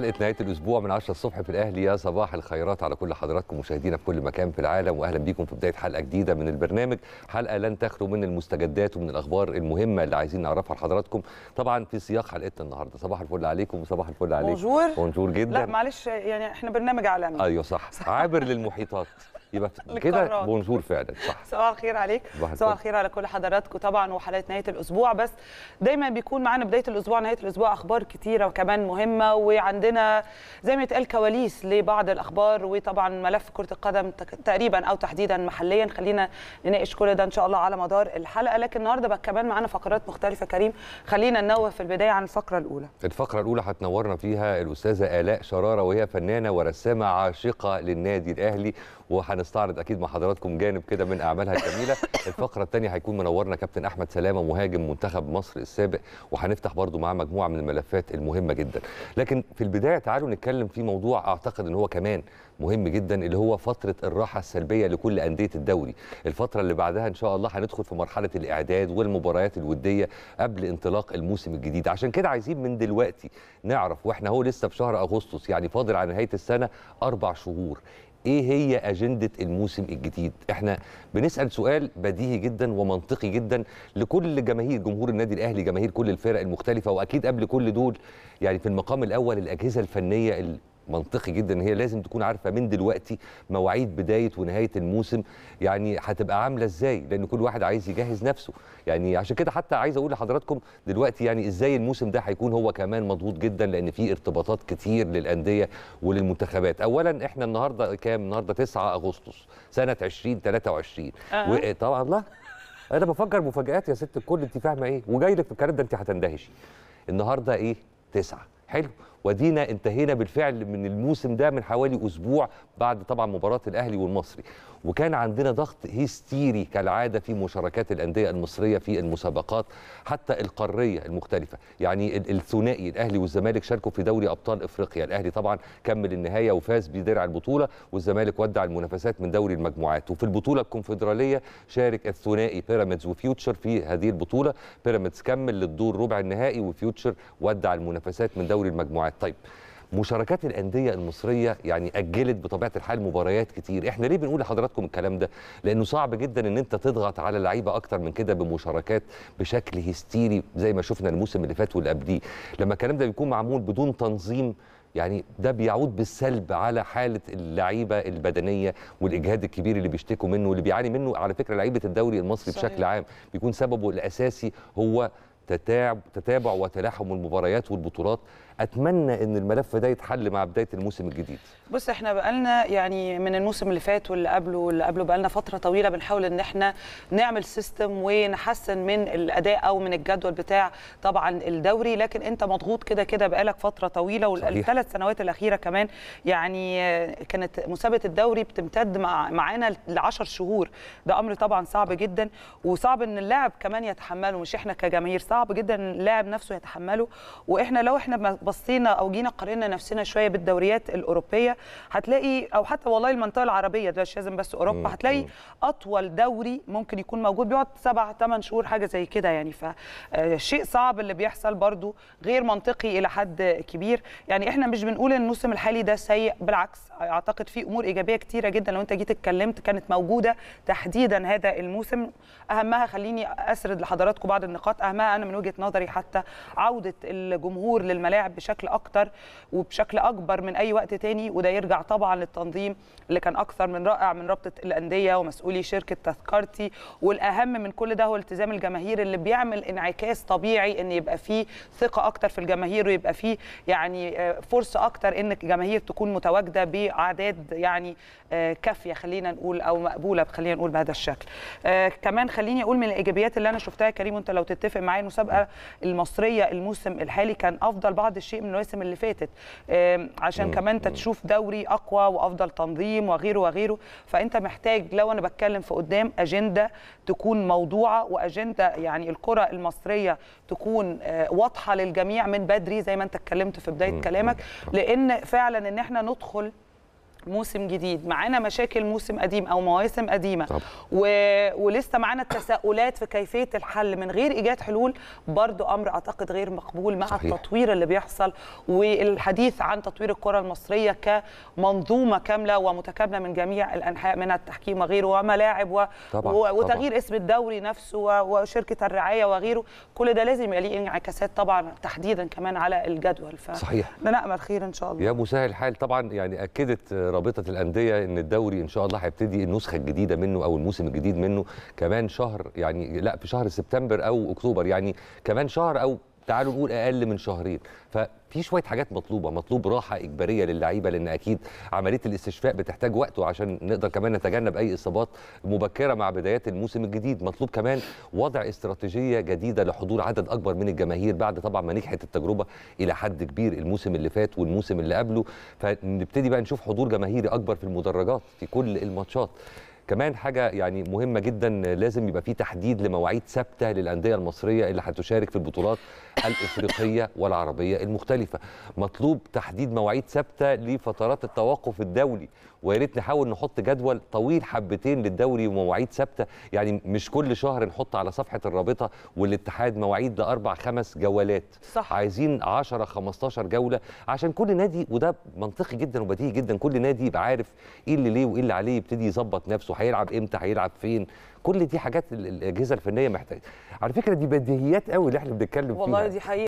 حلقه نهايه الاسبوع من 10 الصبح في الاهلي يا صباح الخيرات على كل حضراتكم مشاهدينا في كل مكان في العالم واهلا بيكم في بدايه حلقه جديده من البرنامج حلقه لن تخلو من المستجدات ومن الاخبار المهمه اللي عايزين نعرفها لحضراتكم طبعا في سياق حلقتنا النهارده صباح الفل عليكم وصباح الفل عليكم بونجور بونجور جدا لا معلش يعني احنا برنامج اعلامي ايوه صح, صح. عابر للمحيطات يبقى كده بونجور فعلا صح صباح الخير عليك صباح الخير على كل حضراتكم طبعا وحلقات نهايه الاسبوع بس دايما بيكون معانا بدايه الاسبوع نهايه الاسبوع اخبار كتيره وكمان مهمه وعندنا زي ما يتقال كواليس لبعض الاخبار وطبعا ملف كره القدم تقريبا او تحديدا محليا خلينا نناقش كل ده ان شاء الله على مدار الحلقه لكن النهارده بقى كمان معانا فقرات مختلفه كريم خلينا ننوه في البدايه عن الفقره الاولى الفقره الاولى هتنورنا فيها الاستاذه الاء شراره وهي فنانه ورسامه عاشقه للنادي الاهلي وهن هنستعرض اكيد مع حضراتكم جانب كده من اعمالها الجميله الفقره الثانيه هيكون منورنا كابتن احمد سلامه مهاجم منتخب مصر السابق وهنفتح برضو معاه مجموعه من الملفات المهمه جدا لكن في البدايه تعالوا نتكلم في موضوع اعتقد ان هو كمان مهم جدا اللي هو فتره الراحه السلبيه لكل انديه الدوري الفتره اللي بعدها ان شاء الله هندخل في مرحله الاعداد والمباريات الوديه قبل انطلاق الموسم الجديد عشان كده عايزين من دلوقتي نعرف واحنا هو لسه في شهر اغسطس يعني فاضل على نهايه السنه اربع شهور ايه هي اجنده الموسم الجديد احنا بنسال سؤال بديهي جدا ومنطقي جدا لكل جماهير جمهور النادي الاهلي جماهير كل الفرق المختلفه واكيد قبل كل دول يعني في المقام الاول الاجهزه الفنيه منطقي جدا ان هي لازم تكون عارفه من دلوقتي مواعيد بدايه ونهايه الموسم يعني هتبقى عامله ازاي لان كل واحد عايز يجهز نفسه يعني عشان كده حتى عايز اقول لحضراتكم دلوقتي يعني ازاي الموسم ده هيكون هو كمان مضغوط جدا لان في ارتباطات كتير للانديه وللمنتخبات اولا احنا النهارده كام النهارده 9 اغسطس سنه 2023 آه. وطبعا الله انا بفكر مفاجات يا ست الكل انت فاهمه ايه وجاي لك في الكلام ده انت هتندهشي النهارده ايه 9 حلو ودينا انتهينا بالفعل من الموسم ده من حوالي اسبوع بعد طبعا مباراه الاهلي والمصري وكان عندنا ضغط هستيري كالعاده في مشاركات الانديه المصريه في المسابقات حتى القاريه المختلفه يعني الثنائي الاهلي والزمالك شاركوا في دوري ابطال افريقيا الاهلي طبعا كمل النهايه وفاز بدرع البطوله والزمالك ودع المنافسات من دوري المجموعات وفي البطوله الكونفدراليه شارك الثنائي بيراميدز وفيوتشر في هذه البطوله بيراميدز كمل للدور ربع النهائي وفيوتشر ودع المنافسات من دوري المجموعات وقعت طيب مشاركات الانديه المصريه يعني اجلت بطبيعه الحال مباريات كتير احنا ليه بنقول لحضراتكم الكلام ده لانه صعب جدا ان انت تضغط على اللعيبه اكتر من كده بمشاركات بشكل هستيري زي ما شفنا الموسم اللي فات واللي قبليه لما الكلام ده بيكون معمول بدون تنظيم يعني ده بيعود بالسلب على حاله اللعيبه البدنيه والاجهاد الكبير اللي بيشتكوا منه واللي بيعاني منه على فكره لعيبه الدوري المصري صحيح. بشكل عام بيكون سببه الاساسي هو تتابع تتابع وتلاحم المباريات والبطولات اتمنى ان الملف ده يتحل مع بدايه الموسم الجديد بص احنا بقالنا يعني من الموسم اللي فات واللي قبله واللي قبله بقالنا فتره طويله بنحاول ان احنا نعمل سيستم ونحسن من الاداء او من الجدول بتاع طبعا الدوري لكن انت مضغوط كده كده بقالك فتره طويله والثلاث سنوات الاخيره كمان يعني كانت مسابقه الدوري بتمتد مع معانا ل 10 شهور ده امر طبعا صعب جدا وصعب ان اللاعب كمان يتحمله مش احنا كجماهير صعب جدا اللاعب نفسه يتحمله واحنا لو احنا بصينا او جينا قارنا نفسنا شويه بالدوريات الاوروبيه هتلاقي او حتى والله المنطقه العربيه ده مش لازم بس اوروبا هتلاقي اطول دوري ممكن يكون موجود بيقعد سبع ثمان شهور حاجه زي كده يعني فشيء آه، صعب اللي بيحصل برده غير منطقي الى حد كبير يعني احنا مش بنقول ان الموسم الحالي ده سيء بالعكس اعتقد في امور ايجابيه كتيره جدا لو انت جيت اتكلمت كانت موجوده تحديدا هذا الموسم اهمها خليني اسرد لحضراتكم بعض النقاط اهمها انا من وجهه نظري حتى عوده الجمهور للملاعب بشكل اكتر وبشكل اكبر من اي وقت تاني وده يرجع طبعا للتنظيم اللي كان اكثر من رائع من رابطه الانديه ومسؤولي شركه تذكرتي والاهم من كل ده هو التزام الجماهير اللي بيعمل انعكاس طبيعي ان يبقى فيه ثقه اكتر في الجماهير ويبقى فيه يعني آه، فرصه اكتر ان الجماهير تكون متواجده باعداد يعني آه، كافيه خلينا نقول او مقبوله خلينا نقول بهذا الشكل آه، كمان خليني اقول من الايجابيات اللي انا شفتها يا كريم وانت لو تتفق معايا المسابقه المصريه الموسم الحالي كان افضل بعض الشيء شيء من المواسم اللي فاتت عشان مم. كمان انت تشوف دوري اقوى وافضل تنظيم وغيره وغيره فانت محتاج لو انا بتكلم في قدام اجنده تكون موضوعه واجنده يعني الكره المصريه تكون آه، واضحه للجميع من بدري زي ما انت اتكلمت في بدايه مم. كلامك لان فعلا ان احنا ندخل موسم جديد معانا مشاكل موسم قديم او مواسم قديمه طب. و... ولسه معانا التساؤلات في كيفيه الحل من غير ايجاد حلول برضو امر اعتقد غير مقبول مع صحيح. التطوير اللي بيحصل والحديث عن تطوير الكره المصريه كمنظومه كامله ومتكامله من جميع الانحاء من التحكيم وغيره وملاعب و... طبعا. و... وتغيير طبعا. اسم الدوري نفسه و... وشركه الرعايه وغيره كل ده لازم يليق انعكاسات طبعا تحديدا كمان على الجدول ف صحيح نامل خير ان شاء الله يا مسهل الحال طبعا يعني اكدت رابطه الانديه ان الدوري ان شاء الله هيبتدي النسخه الجديده منه او الموسم الجديد منه كمان شهر يعني لا في شهر سبتمبر او اكتوبر يعني كمان شهر او تعالوا نقول اقل من شهرين ففي شويه حاجات مطلوبه مطلوب راحه اجباريه للعيبه لان اكيد عمليه الاستشفاء بتحتاج وقت وعشان نقدر كمان نتجنب اي اصابات مبكره مع بدايات الموسم الجديد مطلوب كمان وضع استراتيجيه جديده لحضور عدد اكبر من الجماهير بعد طبعا ما نجحت التجربه الى حد كبير الموسم اللي فات والموسم اللي قبله فنبتدي بقى نشوف حضور جماهيري اكبر في المدرجات في كل الماتشات كمان حاجه يعني مهمه جدا لازم يبقى في تحديد لمواعيد ثابته للانديه المصريه اللي هتشارك في البطولات الافريقيه والعربيه المختلفه مطلوب تحديد مواعيد ثابته لفترات التوقف الدولي ويا ريت نحاول نحط جدول طويل حبتين للدوري ومواعيد ثابته يعني مش كل شهر نحط على صفحه الرابطه والاتحاد مواعيد لاربع خمس جولات صح. عايزين 10 15 جوله عشان كل نادي وده منطقي جدا وبديهي جدا كل نادي يبقى عارف ايه اللي ليه وايه اللي عليه يبتدي يظبط نفسه هيلعب امتى هيلعب فين كل دي حاجات الاجهزه الفنيه محتاجه على فكره دي بديهيات قوي اللي احنا بنتكلم فيها والله دي حقيقة